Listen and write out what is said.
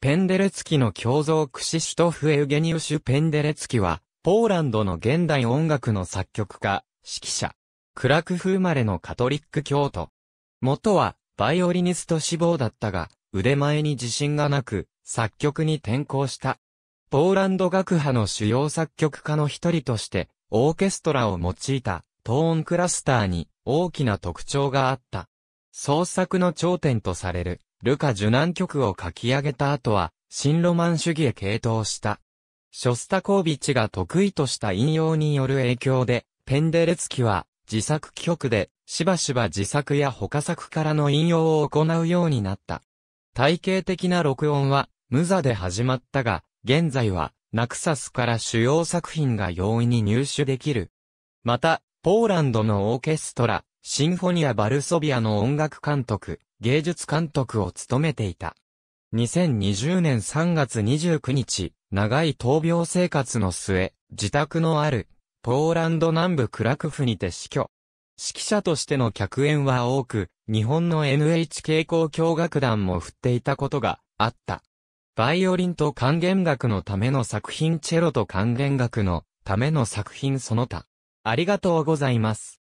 ペンデレツキの共造クシシュトフ・エウゲニウシュ・ペンデレツキは、ポーランドの現代音楽の作曲家、指揮者。クラクフ生まれのカトリック教徒。元は、バイオリニスト志望だったが、腕前に自信がなく、作曲に転向した。ポーランド学派の主要作曲家の一人として、オーケストラを用いた、トーンクラスターに大きな特徴があった。創作の頂点とされる、ルカ受難曲を書き上げた後は、新ロマン主義へ傾倒した。ショスタコービッチが得意とした引用による影響で、ペンデレツキは、自作曲で、しばしば自作や他作からの引用を行うようになった。体系的な録音は、無座で始まったが、現在は、ナクサスから主要作品が容易に入手できる。また、ポーランドのオーケストラ、シンフォニア・バルソビアの音楽監督、芸術監督を務めていた。2020年3月29日、長い闘病生活の末、自宅のある、ポーランド南部クラクフにて死去。指揮者としての客演は多く、日本の NHK 交響楽団も振っていたことがあった。バイオリンと還元楽のための作品チェロと還元楽のための作品その他。ありがとうございます。